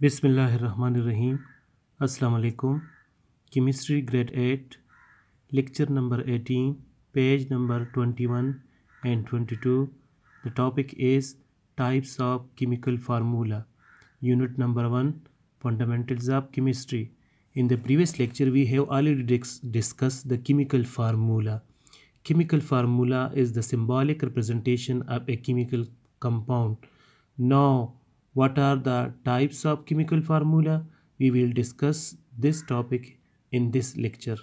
बिसमीम अलकुम chemistry grade eight lecture number eighteen page number twenty one and twenty two the topic is types of chemical formula unit number one fundamentals of chemistry in the previous lecture we have already discuss the chemical formula chemical formula is the symbolic representation of a chemical compound now What are the types of chemical formula? We will discuss this topic in this lecture.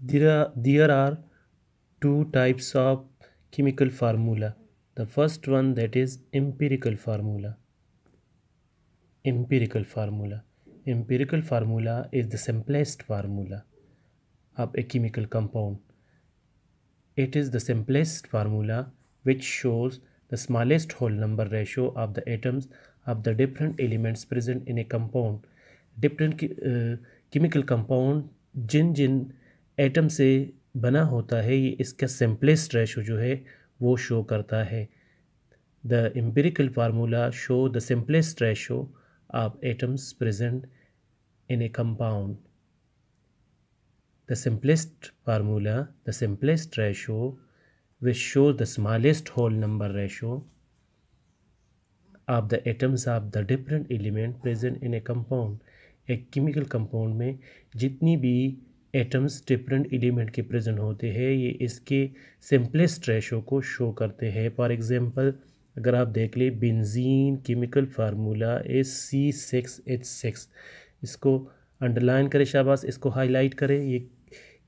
There are, there are two types of chemical formula. The first one that is empirical formula. Empirical formula. Empirical formula is the simplest formula of a chemical compound. It is the simplest formula which shows the smallest whole number ratio of the atoms of the different elements present in a compound different chemical compound जिन जिन atom से बना होता है ये इसका simplest ratio जो है वो शो करता है the empirical formula show the simplest ratio of atoms present in a compound the simplest formula, the simplest ratio which shows the smallest whole number ratio of the atoms of the different element present in a compound. एक chemical compound में जितनी भी atoms different element के present होते हैं ये इसके simplest ratio को शो करते हैं फॉर एग्जांपल अगर आप देख लें benzene chemical formula is C six H six इसको अंडरलाइन करें शाबाश इसको हाईलाइट करें ये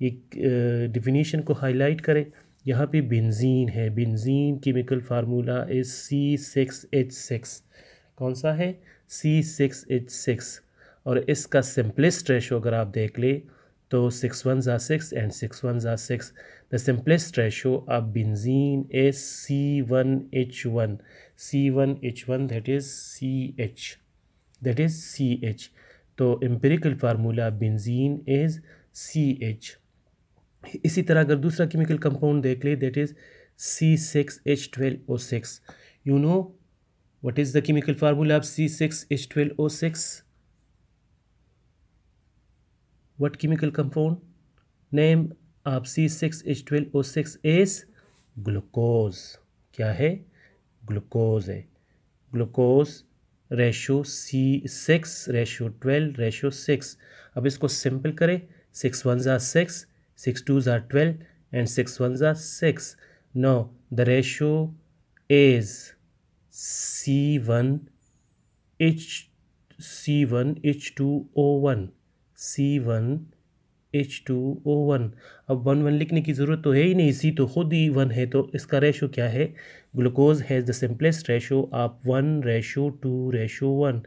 ये डिफिनीशन को हाईलाइट करें यहाँ पे बेंजीन है benzene chemical formula is C six H six कौन सा है सी सिक्स एच सिक्स और इसका सिंपलेस्ट रेशो अगर आप देख ले तो six one is six and six one is six the simplest ratio of benzene is C one H one C one H one that is C H that is C H तो empirical formula benzene is C H इसी तरह अगर दूसरा chemical compound देख ले that is C six H twelve O six you know what is the chemical formula of C six H twelve O six what chemical compound name of C six H twelve O six is glucose क्या है glucose है glucose ratio C six ratio twelve ratio six अब इसको simple करें six one is six 6 twos are 12 and 6 ones are 6. Now the ratio is C1 H C1 H2O1 C1 H2O1 अब one one लिखने की ज़रूरत तो है ही नहीं सी तो खुद ही वन है तो इसका रेशो क्या है glucose has the simplest ratio आप one ratio two ratio one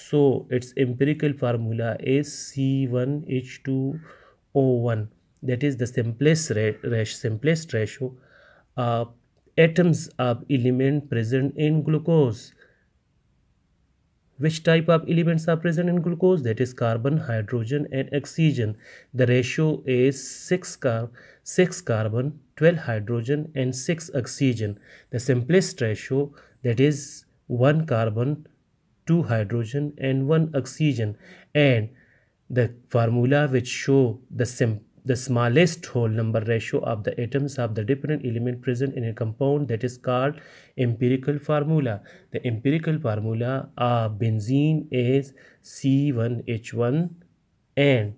so it's empirical formula is C one H two O one that is the simplest, ra simplest ratio uh, atoms of element present in glucose which type of elements are present in glucose that is carbon hydrogen and oxygen the ratio is 6 car 6 carbon 12 hydrogen and 6 oxygen the simplest ratio that is 1 carbon 2 hydrogen and 1 oxygen and the formula which show the simple the smallest whole number ratio of the atoms of the different element present in a compound that is called empirical formula. The empirical formula of benzene is C1H1N that and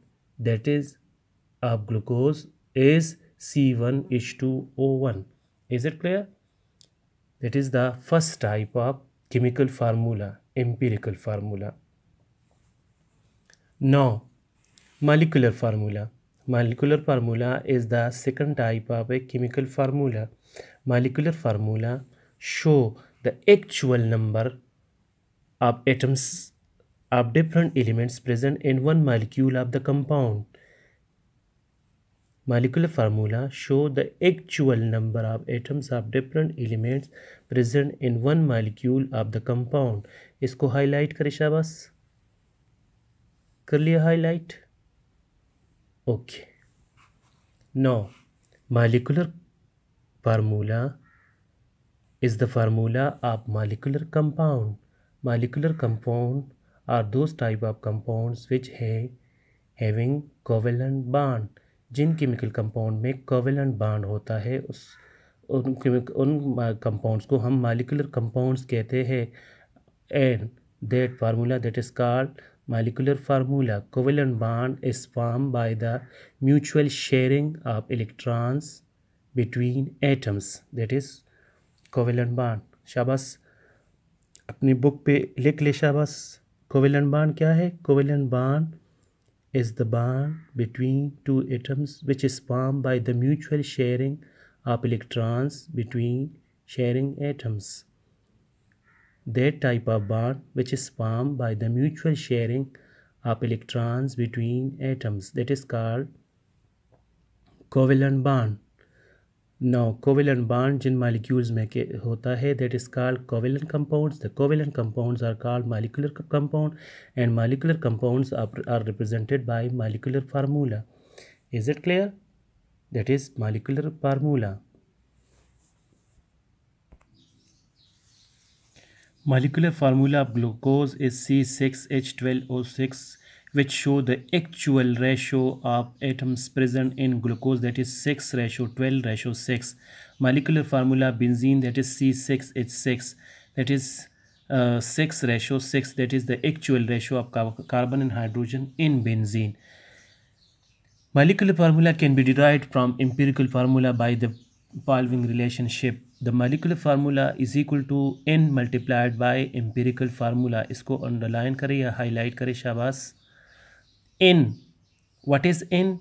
thats of glucose is C1H2O1. Is it clear? That is the first type of chemical formula, empirical formula. Now, molecular formula. Molecular formula is the second type of a chemical formula. Molecular formula show the actual number of atoms of different elements present in one molecule of the compound. Molecular formula show the actual number of atoms of different elements present in one molecule of the compound. इसको highlight करें शाबाश कर लिया highlight. Okay no molecular formula is the formula आप molecular compound molecular compound are दो type of compound which having covalent bond जिन chemical compound में कोवेलन बाड होता है उस उन कंपाउंड्स को हम मालिकुलर कंपाउंड्स कहते हैं and that formula that is called molecular formula covalent bond is formed by the mutual sharing of electrons between atoms that is covalent bond शाबाश अपनी बुक पे लिख ले शाबाश कोवेलन बाड क्या है कोवेलन बाड is the bond between two atoms which is formed by the mutual sharing of electrons between sharing atoms that type of bond which is formed by the mutual sharing of electrons between atoms that is called covalent bond now covalent bond jin molecules mein ke hota hai that is called covalent compounds the covalent compounds are called molecular compound and molecular compounds are, are represented by molecular formula is it clear that is molecular formula Molecular formula of glucose is C6H12O6 which show the actual ratio of atoms present in glucose that is 6 ratio 12 ratio 6. Molecular formula benzene that is C6H6 that is uh, 6 ratio 6 that is the actual ratio of carbon and hydrogen in benzene. Molecular formula can be derived from empirical formula by the following relationship the molecular formula is equal to N multiplied by empirical formula इसको underline करें या highlight करें शाबाश N what is N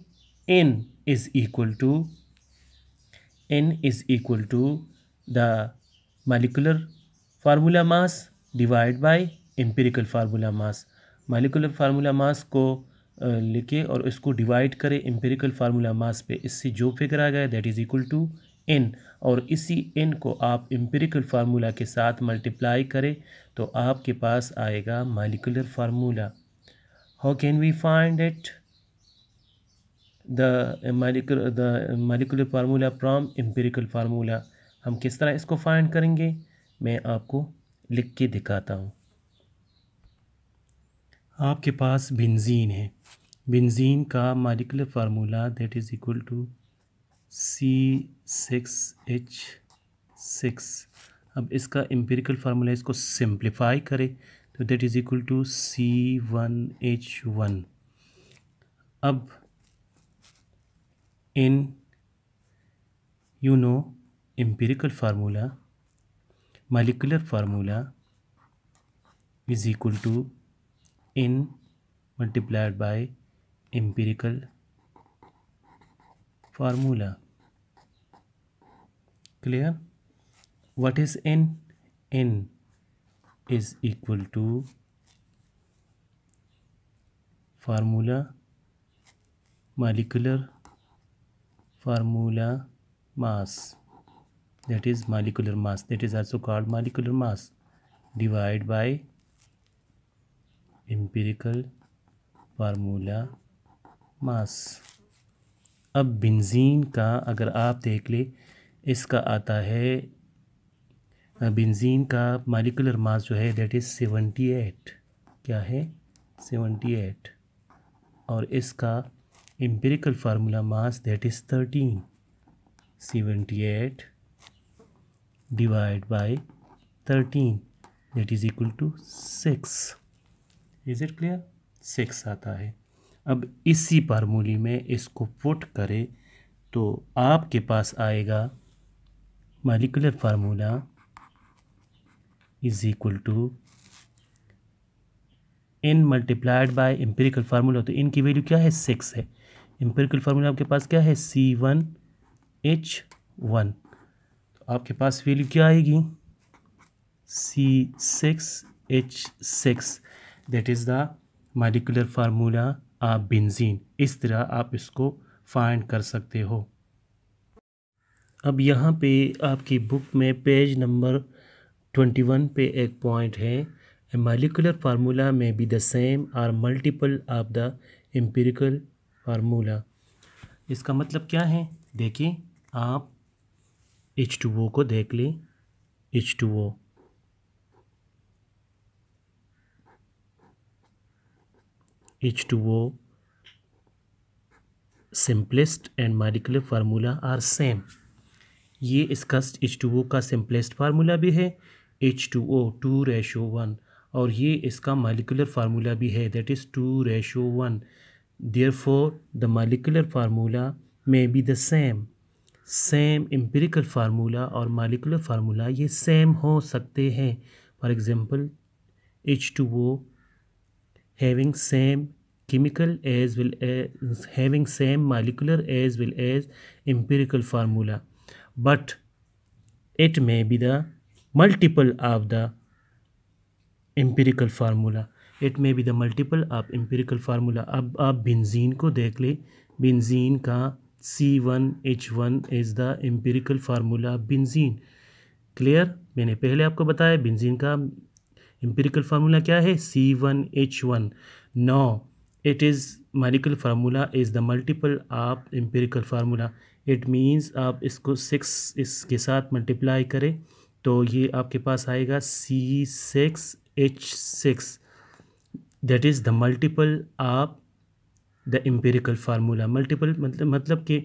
N is equal to N is equal to the molecular formula mass divide by empirical formula mass molecular formula mass को लिखे और इसको divide करें एम्पेरिकल फार्मूला मास पे इससे जो फिगर आ गया that is equal to n और इसी एन को आप एम्पेरिकल फार्मूला के साथ मल्टीप्लाई करें तो आपके पास आएगा molecular formula how can we find it the molecular the molecular formula from empirical formula हम किस तरह इसको फाइंड करेंगे मैं आपको लिख के दिखाता हूँ आपके पास बेंजीन है बेंजीन का molecular formula that is equal to C six H six अब इसका एम्पेरिकल फार्मूला इसको सिंप्लीफाई करें तो that is equal to C one H one अब इन you know empirical formula molecular formula is equal to n multiplied by empirical formula clear what is n n is equal to formula molecular formula mass that is molecular mass that is also called molecular mass divided by empirical formula mass अब benzene का अगर आप देख ले इसका आता है benzene का मालिकुलर मास जो है दैट इज़ सेवेंटी एट क्या है सेवेंटी एट और इसका empirical formula mass that is thirteen seventy eight divide by thirteen that is equal to six is it clear six आता है अब इसी फार्मूली में इसको पुट करें तो आपके पास आएगा molecular formula is equal to n multiplied by empirical formula तो n की वैल्यू क्या है सिक्स है एम्पेरिकल फार्मूला आपके पास क्या है सी वन एच वन तो आपके पास वैल्यू क्या आएगी C six H six that is the molecular formula of benzene इस तरह आप इसको फाइंड कर सकते हो अब यहाँ पे आपकी बुक में पेज नंबर ट्वेंटी वन पे एक पॉइंट है molecular formula may be the same or multiple of the empirical formula इसका मतलब क्या है देखिए आप एच टू ओ को देख लें H two O H two O simplest and molecular formula are same ये इसका एच टू ओ का सिंपलेस्ट फार्मूला भी है H two O two ratio one और ये इसका मालिकुलर फार्मूला भी है that is two ratio one therefore the molecular formula may be the same same empirical formula और मालिकुलर फार्मूला ये सेम हो सकते हैं for example H two O having same chemical as well as having same molecular as well as empirical formula but it may be the multiple of the empirical formula it may be the multiple of empirical formula अब आप benzene को देख लें benzene का C one H one is the empirical formula benzene clear मैंने पहले आपको बताया बेंजीन का एम्पेरिकल फार्मूला क्या है C one H one now it is molecular formula is the multiple of empirical formula it means आप इसको सिक्स इसके साथ मल्टीप्लाई करें तो ये आपके पास आएगा C six H six that is the multiple of the empirical formula multiple मतलब मतलब कि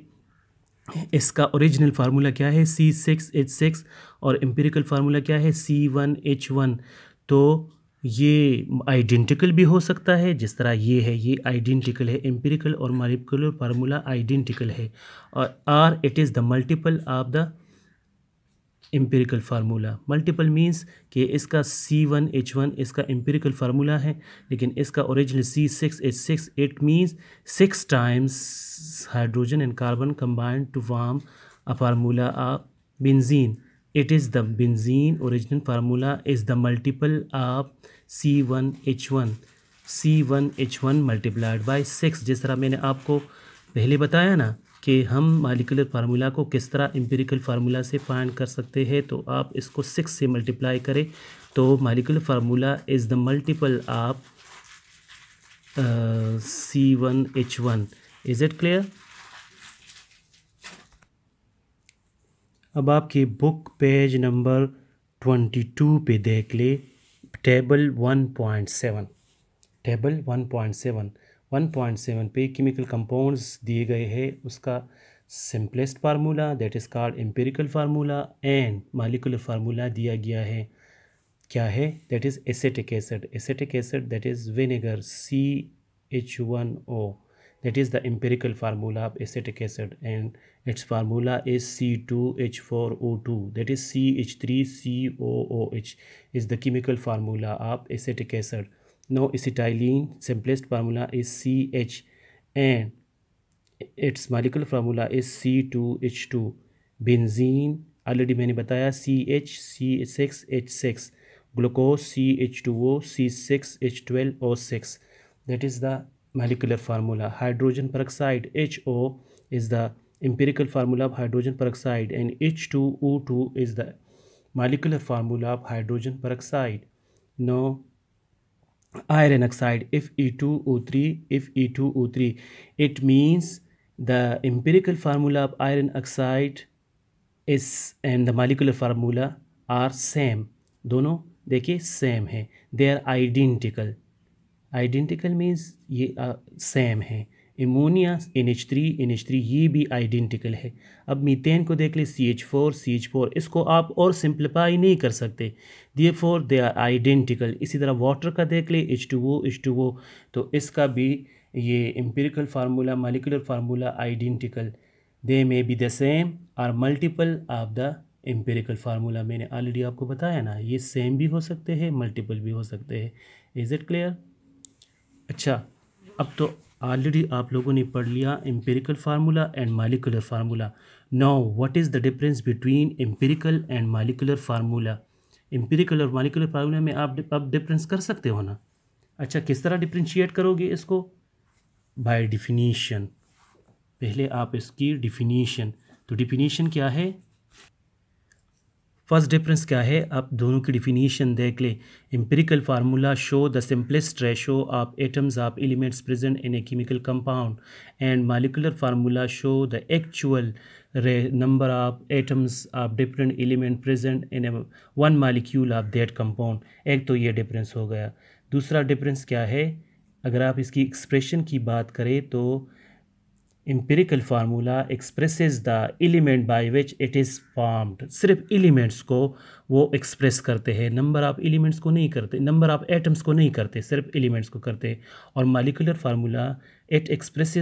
इसका ओरिजिनल फार्मूला क्या है सी सिक्स एच सिक्स और एम्पेरिकल फार्मूला क्या है सी वन एच वन तो ये आइडेंटिकल भी हो सकता है जिस तरह ये है ये आइडेंटिकल है एम्पेरिकल और मॉलिकुलर फार्मूला आइडेंटिकल है और or it is the multiple of the empirical formula multiple means कि इसका सी वन एच वन इसका एम्पेरिकल फार्मूला है लेकिन इसका original C six H six it means six times hydrogen and carbon combined to form a formula of benzene it is the benzene original formula is the multiple of C one H one C one H one multiplied by six जिस तरह मैंने आपको पहले बताया ना कि हम molecular formula को किस तरह एम्पेरिकल फार्मूला से फाइंड कर सकते हैं तो आप इसको सिक्स से मल्टीप्लाई करें तो molecular formula is the multiple of C one H one is it clear अब आपकी book page number twenty two पे देख ले टेबल 1.7 टेबल 1.7 1.7 पे केमिकल कंपाउंड्स दिए गए हैं उसका simplest formula that is called empirical formula and molecular formula दिया गया है क्या है that is acetic acid acetic acid that is vinegar C H one O that is the empirical formula of acetic acid and its formula is C2H4O2 that is CH3COOH is the chemical formula of acetic acid now acetylene simplest formula is CH and its molecular formula is C2H2 benzene already मैंने बताया C ch 6 H C six H six. Glucose ch C H 6 H six H twelve O molecular formula hydrogen peroxide HO is the empirical formula of hydrogen peroxide and H2O2 is the molecular formula of hydrogen peroxide now iron oxide if E2O3 if E2O3 it means the empirical formula of iron oxide is and the molecular formula are same दोनों देखिए same है they are identical identical means ये same है ammonia N H three N H three ये भी identical है अब methane को देख ले C H four C H four इसको आप और सिंप्लीफाई नहीं कर सकते दिए फोर दे आर आइडेंटिकल इसी तरह वाटर का देख ले H two O H two O तो इसका भी ये empirical formula molecular formula identical they may be the same or multiple of the empirical formula मैंने ऑलरेडी आपको बताया ना ये सेम भी हो सकते हैं मल्टीपल भी हो सकते हैं इज़ इट क्लियर अच्छा अब तो ऑलरेडी आप लोगों ने पढ़ लिया empirical formula and molecular formula now what is the difference between empirical and molecular formula empirical और मालिकुलर फार्मूला में आप आप डिफरेंस कर सकते हो ना अच्छा किस तरह डिफ्रेंशिएट करोगे इसको बाय डिफिनीशन पहले आप इसकी डिफिनीशन तो डिफिनीशन क्या है फर्स्ट डिफरेंस क्या है आप दोनों की डिफिनीशन देख लें empirical formula show the simplest ratio of atoms of elements present in a chemical compound and molecular formula show the actual number of atoms of different element present in a one molecule of that compound एक तो ये difference हो गया दूसरा difference क्या है अगर आप इसकी एक्सप्रेशन की बात करें तो empirical formula express the element by which it is formed सिर्फ एलिमेंट्स को वो एक्सप्रेस करते हैं नंबर ऑफ़ एलिमेंट्स को नहीं करते नंबर ऑफ़ एटम्स को नहीं करते सिर्फ एलिमेंट्स को करते और molecular formula it express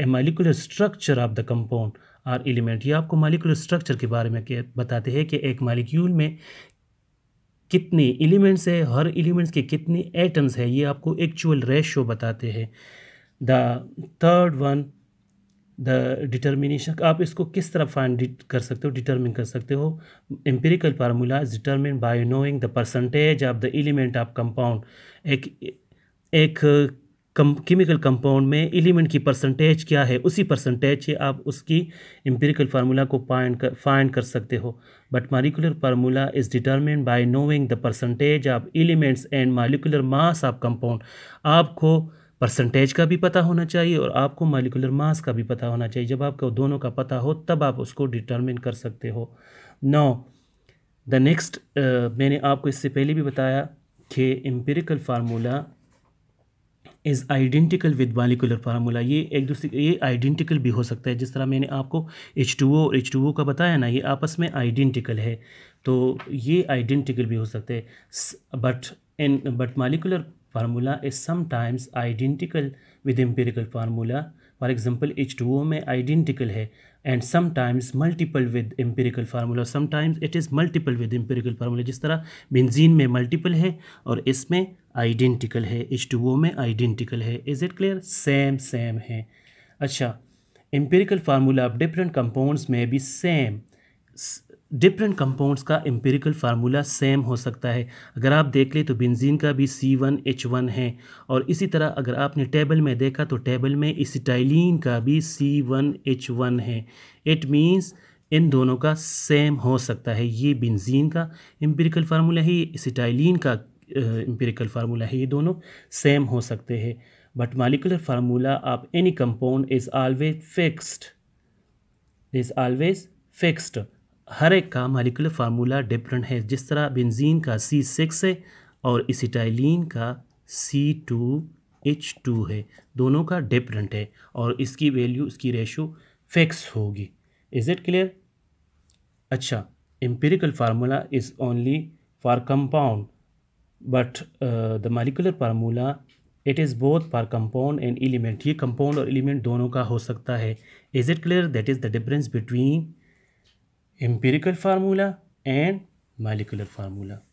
a molecular structure of the compound or element ये आपको मालिकुलर स्ट्रक्चर के बारे में बताते हैं कि एक मालिक्यूल में कितने एलिमेंट्स है हर एलिमेंट्स के कितने एटम्स है ये आपको एक्चुअल रेशो बताते हैं the third one the determination आप इसको किस तरह फाइंड कर सकते हो डिटर्मिन कर सकते हो empirical formula is determine by knowing the percentage of the element of compound एक एक केमिकल कंपाउंड में एलिमेंट की परसेंटेज क्या है उसी परसेंटेज से आप उसकी एम्पेरिकल फार्मूला को फाइंड कर फाइंड कर सकते हो but molecular formula is determine by knowing the percentage of elements and molecular mass of compound आपको परसेंटेज का भी पता होना चाहिए और आपको मालिकुलर मास का भी पता होना चाहिए जब आपको दोनों का पता हो तब आप उसको डिटर्मिन कर सकते हो नौ द नेक्स्ट मैंने आपको इससे पहले भी बताया कि empirical formula is identical with molecular formula ये एक दूसरे ये आइडेंटिकल भी हो सकता है जिस तरह मैंने आपको एच टू ओ और एच टू ओ का बताया ना ये आपस में आइडेंटिकल है तो ये आइडेंटिकल भी हो सकते हैं but in but molecular formula is sometimes identical with empirical formula for example H2O में identical hai and sometimes multiple with empirical formula sometimes it is multiple with empirical formula जिस तरह benzene में multiple है और इसमें identical है H2O में identical hai is it clear same same hai acha empirical formula of different compounds may be same different compounds का empirical formula same हो सकता है अगर आप देख लें तो बेंजीन का भी सी वन एच वन है और इसी तरह अगर आपने टेबल में देखा तो टेबल में इसटाइलिन का भी सी वन एच वन है इट मीन्स इन दोनों का सेम हो सकता है ये बेंजीन का एम्पेरिकल फार्मूला है ये इसीटाइलिन का एम्पेरिकल फार्मूला है ये दोनों सेम हो सकते हैं but molecular formula of any compound is always fixed is always fixed हर एक का मालिकुलर फार्मूला डिफरेंट है जिस तरह बेंजीन का सी सिक्स है और इसिटाइलिन का सी टू एच टू है दोनों का डिफरेंट है और इसकी वैल्यू इसकी रेशो फिक्स होगी इज़ इट क्लियर अच्छा empirical formula is only for compound but the molecular formula it is both for compound and element ये कंपाउंड और एलिमेंट दोनों का हो सकता है is it clear that is the difference between empirical formula and molecular formula